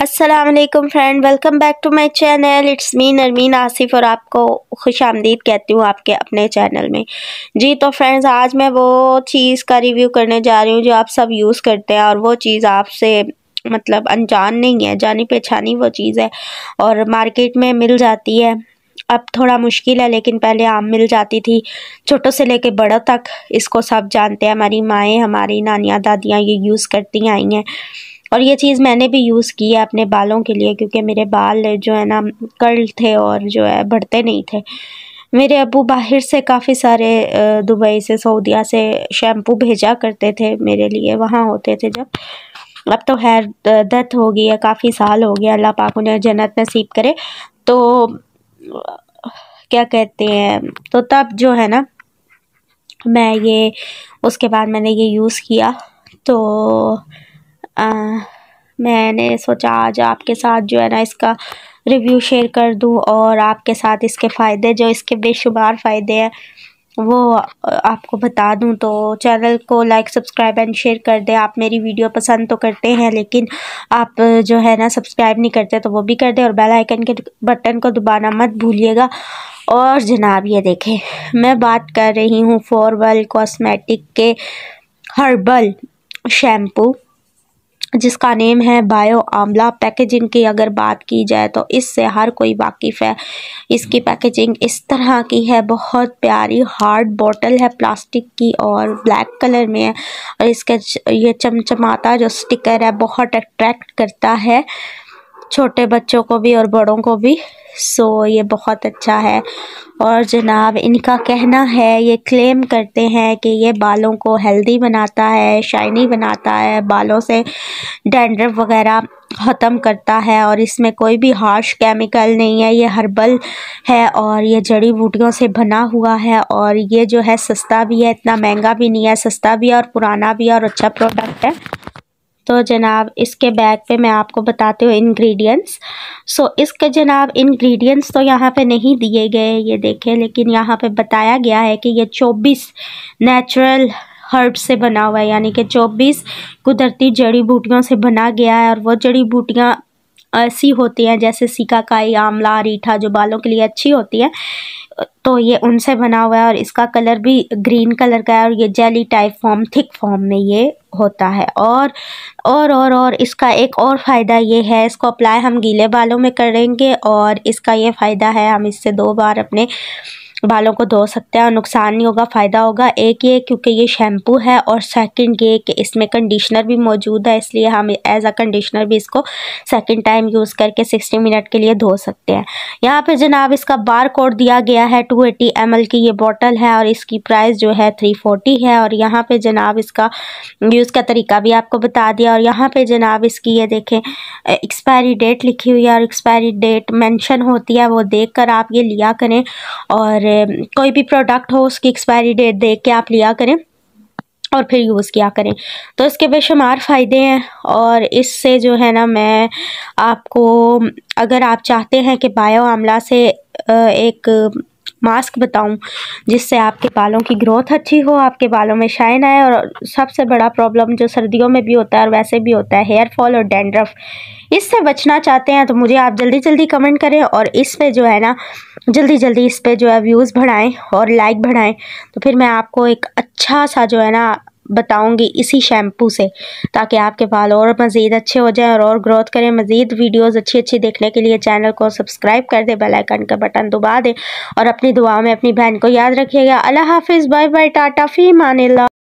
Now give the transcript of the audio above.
Aslam friend welcome back to my channel it's me Narmeen Asif और आपको खुश आमदीद कहती हूँ आपके अपने चैनल में जी तो फ्रेंड्स आज मैं वो चीज़ का रिव्यू करने जा रही हूँ जो आप सब यूज़ करते हैं और वो चीज़ आपसे मतलब अनजान नहीं है जानी पहचानी वो चीज़ है और मार्केट में मिल जाती है अब थोड़ा मुश्किल है लेकिन पहले आम मिल जाती थी छोटों से लेके बड़ों तक इसको सब जानते हैं हमारी माएँ हमारी नानियाँ दादियाँ ये यूज़ करती आई हैं और ये चीज़ मैंने भी यूज़ की है अपने बालों के लिए क्योंकि मेरे बाल जो है ना कर्ल थे और जो है बढ़ते नहीं थे मेरे अबू बाहर से काफ़ी सारे दुबई से सऊदिया से शैम्पू भेजा करते थे मेरे लिए वहाँ होते थे जब अब तो हेयर डेथ हो गई है काफ़ी साल हो गया अल्लाह पाक उन्हें जन्नत नसीब करे तो क्या कहते हैं तो तब जो है ना मैं ये उसके बाद मैंने ये यूज़ किया तो आ, मैंने सोचा आज आपके साथ जो है ना इसका रिव्यू शेयर कर दूँ और आपके साथ इसके फ़ायदे जो इसके बेशुमार फ़ायदे हैं वो आपको बता दूं तो चैनल को लाइक सब्सक्राइब एंड शेयर कर दें आप मेरी वीडियो पसंद तो करते हैं लेकिन आप जो है ना सब्सक्राइब नहीं करते तो वो भी कर दें और बेल आइकन के बटन को दबाना मत भूलिएगा और जनाब ये देखें मैं बात कर रही हूँ फोरवल कॉस्मेटिक के हर्बल शैम्पू जिसका नेम है बायो आंवला पैकेजिंग की अगर बात की जाए तो इससे हर कोई वाकिफ़ है इसकी पैकेजिंग इस तरह की है बहुत प्यारी हार्ड बॉटल है प्लास्टिक की और ब्लैक कलर में है और इसका ये चमचमाता जो स्टिकर है बहुत अट्रैक्ट करता है छोटे बच्चों को भी और बड़ों को भी सो ये बहुत अच्छा है और जनाब इनका कहना है ये क्लेम करते हैं कि ये बालों को हेल्दी बनाता है शाइनी बनाता है बालों से डेंड्रव वगैरह ख़त्म करता है और इसमें कोई भी हार्श केमिकल नहीं है ये हर्बल है और ये जड़ी बूटियों से बना हुआ है और ये जो है सस्ता भी है इतना महंगा भी नहीं है सस्ता भी है और पुराना भी है और अच्छा प्रोडक्ट है तो जनाब इसके बैग पे मैं आपको बताती हूँ इंग्रेडिएंट्स सो इसके जनाब इंग्रेडिएंट्स तो यहाँ पे नहीं दिए गए ये देखें लेकिन यहाँ पे बताया गया है कि ये चौबीस नेचुरल हर्ब से बना हुआ है यानी कि 24 कुदरती जड़ी बूटियों से बना गया है और वो जड़ी बूटियाँ ऐसी होती हैं जैसे सिकाकाई आंवला रीठा जो बालों के लिए अच्छी होती है तो ये उनसे बना हुआ है और इसका कलर भी ग्रीन कलर का है और ये jelly type form thick form में ये होता है और और और और इसका एक और फ़ायदा ये है इसको अप्लाई हम गीले बालों में करेंगे और इसका ये फ़ायदा है हम इससे दो बार अपने बालों को धो सकते हैं और नुकसान नहीं होगा फ़ायदा होगा एक ये क्योंकि ये शैम्पू है और सेकंड ये कि इसमें कंडीशनर भी मौजूद है इसलिए हम एज अ कंडीशनर भी इसको सेकंड टाइम यूज़ करके 60 मिनट के लिए धो सकते हैं यहाँ पे जनाब इसका बार कोड दिया गया है 280 एटी की ये बॉटल है और इसकी प्राइस जो है 340 है और यहाँ पर जनाब इसका यूज़ का तरीका भी आपको बता दिया और यहाँ पर जनाब इसकी ये देखें एक्सपायरी डेट लिखी हुई है और एक्सपायरी डेट मैंशन होती है वो देख आप ये लिया करें और कोई भी प्रोडक्ट हो उसकी एक्सपायरी डेट देख के आप लिया करें और फिर यूज़ किया करें तो इसके बेशुमार फ़ायदे हैं और इससे जो है ना मैं आपको अगर आप चाहते हैं कि बायो आमला से एक मास्क बताऊं जिससे आपके बालों की ग्रोथ अच्छी हो आपके बालों में शाइन आए और सबसे बड़ा प्रॉब्लम जो सर्दियों में भी होता है और वैसे भी होता है हेयर फॉल और डेंड्रफ इससे बचना चाहते हैं तो मुझे आप जल्दी जल्दी कमेंट करें और इस पर जो है ना जल्दी जल्दी इस पर जो है व्यूज़ बढ़ाएँ और लाइक बढ़ाएँ तो फिर मैं आपको एक अच्छा सा जो है ना बताऊंगी इसी शैम्पू से ताकि आपके बाल और मज़ीद अच्छे हो जाएं और और ग्रोथ करें मज़ीद वीडियोस अच्छी अच्छी देखने के लिए चैनल को सब्सक्राइब कर दें बेल आइकन का बटन दबा दें और अपनी दुआ में अपनी बहन को याद रखिएगा अल्लाह हाफिज़ बाय बाय टाटा फ़ी मानिल्ला